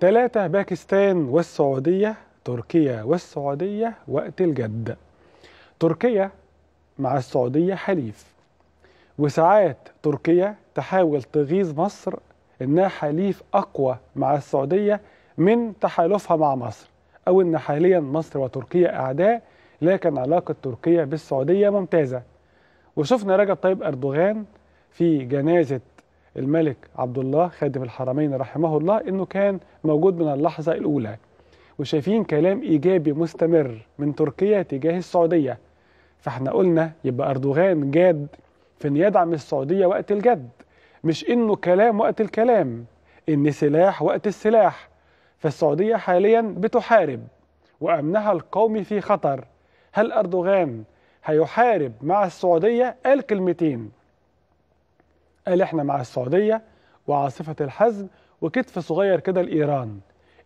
ثلاثة باكستان والسعودية تركيا والسعودية وقت الجد تركيا مع السعودية حليف وساعات تركيا تحاول تغيظ مصر إنها حليف أقوى مع السعودية من تحالفها مع مصر أو إن حاليا مصر وتركيا أعداء لكن علاقة تركيا بالسعودية ممتازة وشفنا رجب طيب أردوغان في جنازة الملك عبد الله خادم الحرمين رحمه الله انه كان موجود من اللحظه الاولى وشايفين كلام ايجابي مستمر من تركيا تجاه السعوديه فاحنا قلنا يبقى اردوغان جاد في ان يدعم السعوديه وقت الجد مش انه كلام وقت الكلام ان سلاح وقت السلاح فالسعوديه حاليا بتحارب وامنها القومي في خطر هل اردوغان هيحارب مع السعوديه قال كلمتين قال احنا مع السعوديه وعاصفه الحزم وكتف صغير كده لايران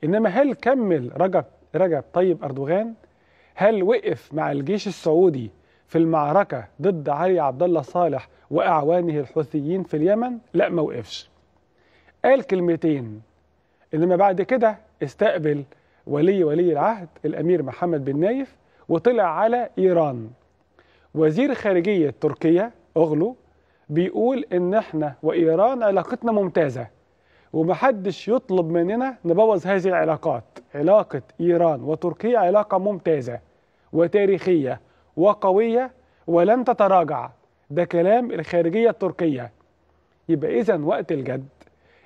انما هل كمل رجب رجب طيب اردوغان هل وقف مع الجيش السعودي في المعركه ضد علي عبد الله صالح واعوانه الحوثيين في اليمن لا ما وقفش قال كلمتين انما بعد كده استقبل ولي ولي العهد الامير محمد بن نايف وطلع على ايران وزير خارجيه تركيا اوغلو بيقول ان احنا وايران علاقتنا ممتازه ومحدش يطلب مننا نبوظ هذه العلاقات علاقه ايران وتركيا علاقه ممتازه وتاريخيه وقويه ولن تتراجع ده كلام الخارجيه التركيه يبقى اذا وقت الجد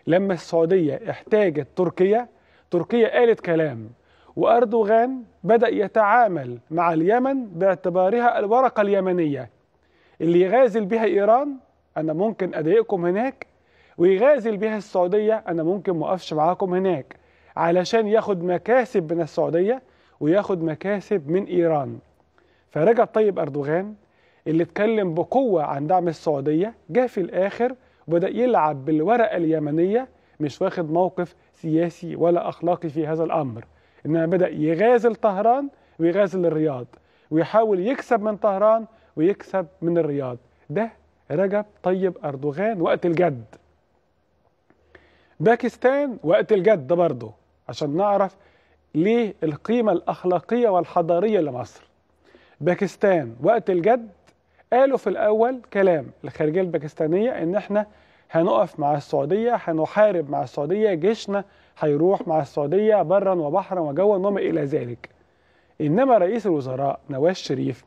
لما السعوديه احتاجت تركيا تركيا قالت كلام واردوغان بدا يتعامل مع اليمن باعتبارها الورقه اليمنيه اللي يغازل بها ايران انا ممكن اضايقكم هناك ويغازل بها السعوديه انا ممكن ما اقفش معاكم هناك علشان ياخد مكاسب من السعوديه وياخد مكاسب من ايران فرجب طيب اردوغان اللي اتكلم بقوه عن دعم السعوديه جه في الاخر وبدا يلعب بالورقه اليمنيه مش واخد موقف سياسي ولا اخلاقي في هذا الامر انما بدا يغازل طهران ويغازل الرياض ويحاول يكسب من طهران ويكسب من الرياض ده رجب طيب أردوغان وقت الجد باكستان وقت الجد برضه عشان نعرف ليه القيمة الأخلاقية والحضارية لمصر باكستان وقت الجد قالوا في الأول كلام الخارجية الباكستانية إن إحنا هنقف مع السعودية هنحارب مع السعودية جيشنا هيروح مع السعودية برا وبحرا وجوا وما إلى ذلك إنما رئيس الوزراء نواز شريف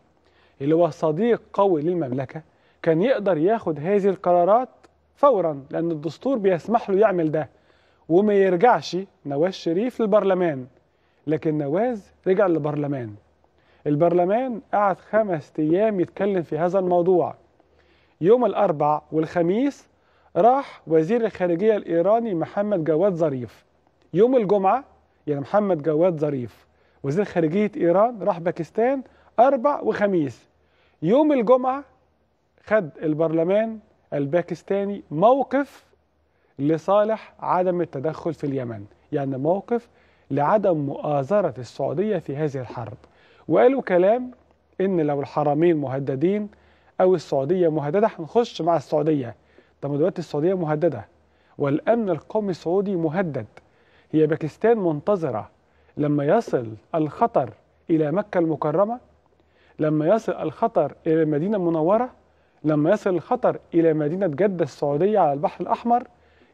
اللي هو صديق قوي للمملكة كان يقدر ياخد هذه القرارات فورا لأن الدستور بيسمح له يعمل ده وما يرجعش نواز شريف للبرلمان لكن نواز رجع للبرلمان البرلمان قعد خمس أيام يتكلم في هذا الموضوع يوم الأربع والخميس راح وزير الخارجية الإيراني محمد جواد ظريف يوم الجمعة يعني محمد جواد ظريف وزير خارجية إيران راح باكستان أربع وخميس يوم الجمعة خد البرلمان الباكستاني موقف لصالح عدم التدخل في اليمن يعني موقف لعدم مؤازرة السعودية في هذه الحرب وقالوا كلام إن لو الحرمين مهددين أو السعودية مهددة هنخش مع السعودية طب دلوقتي السعودية مهددة والأمن القومي السعودي مهدد هي باكستان منتظرة لما يصل الخطر إلى مكة المكرمة لما يصل الخطر إلى المدينة المنورة لما يصل الخطر إلى مدينة جدة السعودية على البحر الأحمر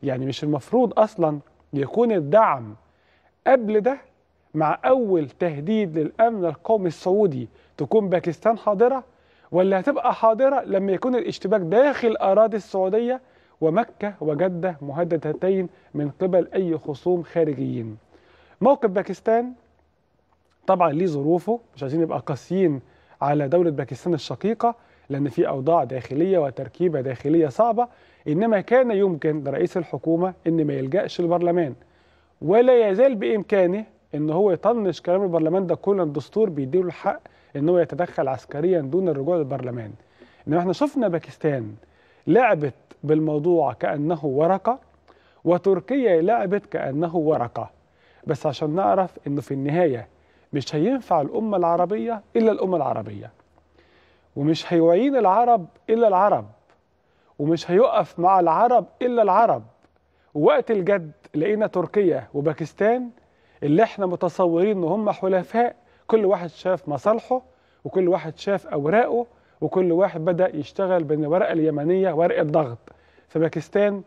يعني مش المفروض أصلا يكون الدعم قبل ده مع أول تهديد للأمن القومي السعودي تكون باكستان حاضرة ولا هتبقى حاضرة لما يكون الاشتباك داخل أراضي السعودية ومكة وجدة مهددتين من قبل أي خصوم خارجيين موقف باكستان طبعا ليه ظروفه مش عايزين نبقى قاسيين على دولة باكستان الشقيقة لأن في أوضاع داخلية وتركيبة داخلية صعبة إنما كان يمكن لرئيس الحكومة إن ما يلجأش البرلمان ولا يزال بإمكانه إن هو يطنش كلام البرلمان ده كل الدستور بيديله الحق إن هو يتدخل عسكريا دون الرجوع للبرلمان إنما إحنا شفنا باكستان لعبت بالموضوع كأنه ورقة وتركيا لعبت كأنه ورقة بس عشان نعرف إنه في النهاية مش هينفع الأمة العربية إلا الأمة العربية ومش هيعين العرب إلا العرب ومش هيقف مع العرب إلا العرب ووقت الجد لقينا تركيا وباكستان اللي احنا متصورين ان هم حلفاء كل واحد شاف مصالحه وكل واحد شاف اوراقه وكل واحد بدا يشتغل بين الورقه اليمنيه ورقه ضغط فباكستان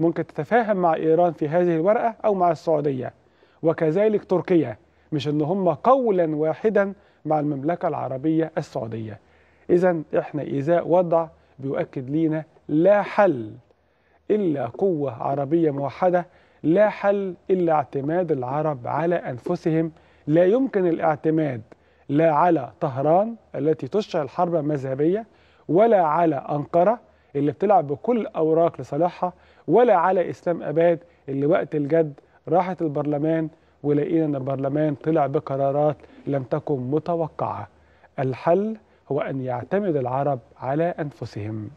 ممكن تتفاهم مع ايران في هذه الورقه او مع السعوديه وكذلك تركيا مش ان هم قولا واحدا مع المملكه العربيه السعوديه إذا إحنا إزاء وضع بيؤكد لينا لا حل إلا قوة عربية موحدة لا حل إلا اعتماد العرب على أنفسهم لا يمكن الاعتماد لا على طهران التي تشعل حربا مذهبية ولا على أنقرة اللي بتلعب بكل الأوراق لصالحها ولا على إسلام أباد اللي وقت الجد راحت البرلمان ولقينا أن البرلمان طلع بقرارات لم تكن متوقعة الحل هو أن يعتمد العرب على أنفسهم